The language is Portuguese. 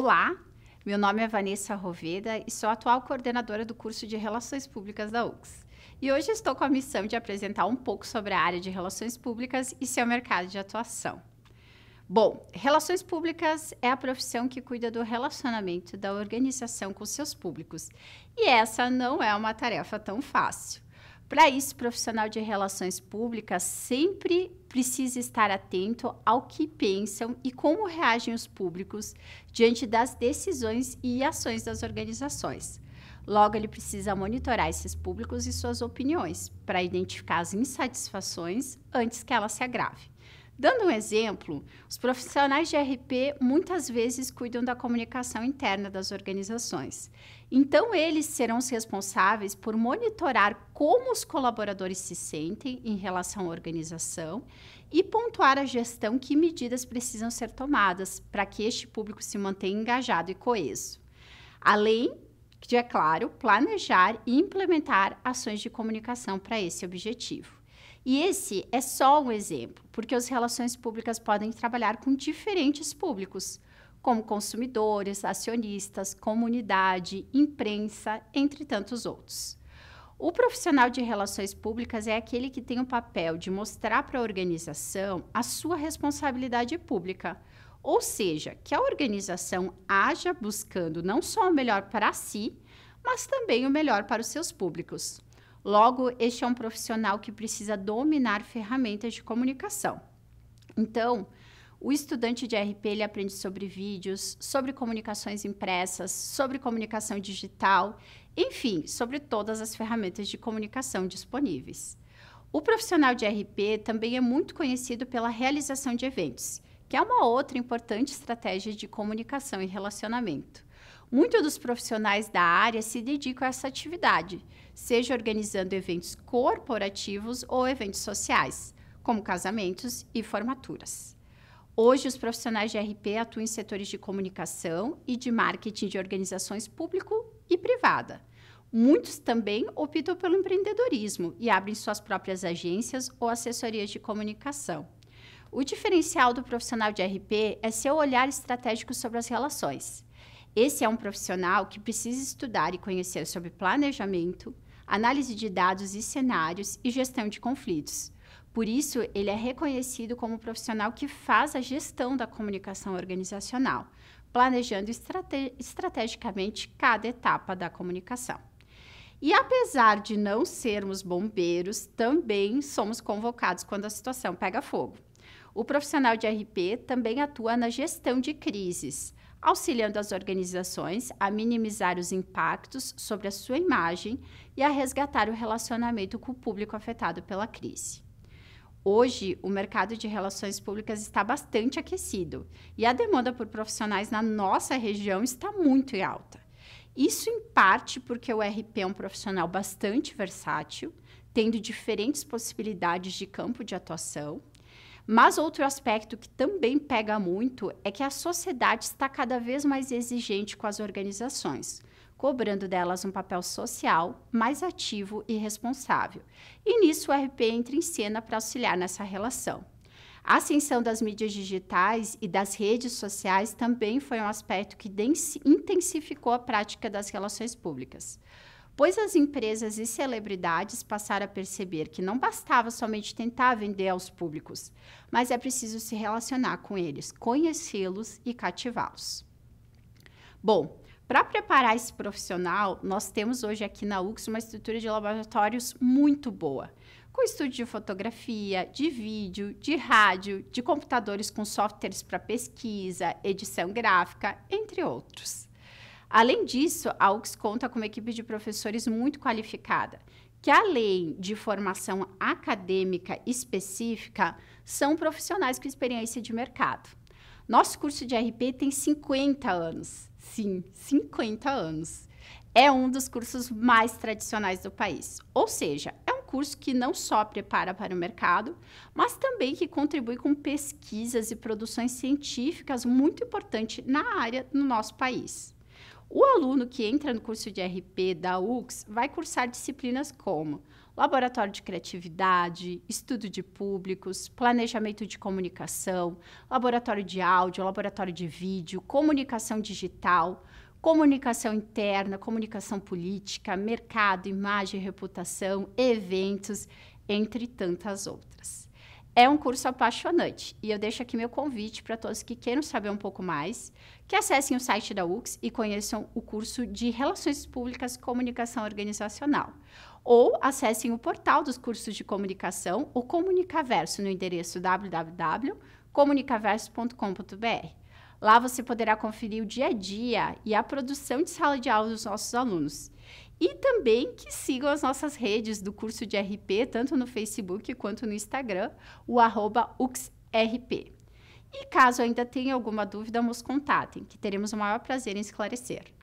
Olá, meu nome é Vanessa Roveda e sou atual coordenadora do curso de Relações Públicas da UX. E hoje estou com a missão de apresentar um pouco sobre a área de relações públicas e seu mercado de atuação. Bom, relações públicas é a profissão que cuida do relacionamento da organização com seus públicos. E essa não é uma tarefa tão fácil. Para isso, o profissional de relações públicas sempre precisa estar atento ao que pensam e como reagem os públicos diante das decisões e ações das organizações. Logo, ele precisa monitorar esses públicos e suas opiniões para identificar as insatisfações antes que ela se agrave. Dando um exemplo, os profissionais de RP muitas vezes cuidam da comunicação interna das organizações. Então, eles serão os responsáveis por monitorar como os colaboradores se sentem em relação à organização e pontuar a gestão que medidas precisam ser tomadas para que este público se mantenha engajado e coeso. Além de, é claro, planejar e implementar ações de comunicação para esse objetivo. E esse é só um exemplo, porque as relações públicas podem trabalhar com diferentes públicos, como consumidores, acionistas, comunidade, imprensa, entre tantos outros. O profissional de relações públicas é aquele que tem o papel de mostrar para a organização a sua responsabilidade pública, ou seja, que a organização haja buscando não só o melhor para si, mas também o melhor para os seus públicos. Logo, este é um profissional que precisa dominar ferramentas de comunicação. Então, o estudante de RP ele aprende sobre vídeos, sobre comunicações impressas, sobre comunicação digital, enfim, sobre todas as ferramentas de comunicação disponíveis. O profissional de RP também é muito conhecido pela realização de eventos, que é uma outra importante estratégia de comunicação e relacionamento. Muitos dos profissionais da área se dedicam a essa atividade, seja organizando eventos corporativos ou eventos sociais, como casamentos e formaturas. Hoje, os profissionais de RP atuam em setores de comunicação e de marketing de organizações público e privada. Muitos também optam pelo empreendedorismo e abrem suas próprias agências ou assessorias de comunicação. O diferencial do profissional de RP é seu olhar estratégico sobre as relações. Esse é um profissional que precisa estudar e conhecer sobre planejamento, análise de dados e cenários e gestão de conflitos. Por isso, ele é reconhecido como um profissional que faz a gestão da comunicação organizacional, planejando estrate estrategicamente cada etapa da comunicação. E apesar de não sermos bombeiros, também somos convocados quando a situação pega fogo. O profissional de RP também atua na gestão de crises, auxiliando as organizações a minimizar os impactos sobre a sua imagem e a resgatar o relacionamento com o público afetado pela crise. Hoje, o mercado de relações públicas está bastante aquecido e a demanda por profissionais na nossa região está muito em alta. Isso em parte porque o RP é um profissional bastante versátil, tendo diferentes possibilidades de campo de atuação mas outro aspecto que também pega muito é que a sociedade está cada vez mais exigente com as organizações, cobrando delas um papel social mais ativo e responsável. E nisso o RP entra em cena para auxiliar nessa relação. A ascensão das mídias digitais e das redes sociais também foi um aspecto que intensificou a prática das relações públicas pois as empresas e celebridades passaram a perceber que não bastava somente tentar vender aos públicos, mas é preciso se relacionar com eles, conhecê-los e cativá-los. Bom, para preparar esse profissional, nós temos hoje aqui na UX uma estrutura de laboratórios muito boa, com estúdio de fotografia, de vídeo, de rádio, de computadores com softwares para pesquisa, edição gráfica, entre outros. Além disso, a UX conta com uma equipe de professores muito qualificada, que além de formação acadêmica específica, são profissionais com experiência de mercado. Nosso curso de RP tem 50 anos. Sim, 50 anos. É um dos cursos mais tradicionais do país. Ou seja, é um curso que não só prepara para o mercado, mas também que contribui com pesquisas e produções científicas muito importantes na área no nosso país. O aluno que entra no curso de RP da UX vai cursar disciplinas como laboratório de criatividade, estudo de públicos, planejamento de comunicação, laboratório de áudio, laboratório de vídeo, comunicação digital, comunicação interna, comunicação política, mercado, imagem, reputação, eventos, entre tantas outras. É um curso apaixonante e eu deixo aqui meu convite para todos que queiram saber um pouco mais, que acessem o site da UX e conheçam o curso de Relações Públicas e Comunicação Organizacional. Ou acessem o portal dos cursos de comunicação, o Comunicaverso, no endereço www.comunicaverso.com.br. Lá você poderá conferir o dia a dia e a produção de sala de aula dos nossos alunos. E também que sigam as nossas redes do curso de RP, tanto no Facebook quanto no Instagram, o arroba UXRP. E caso ainda tenha alguma dúvida, nos contatem, que teremos o maior prazer em esclarecer.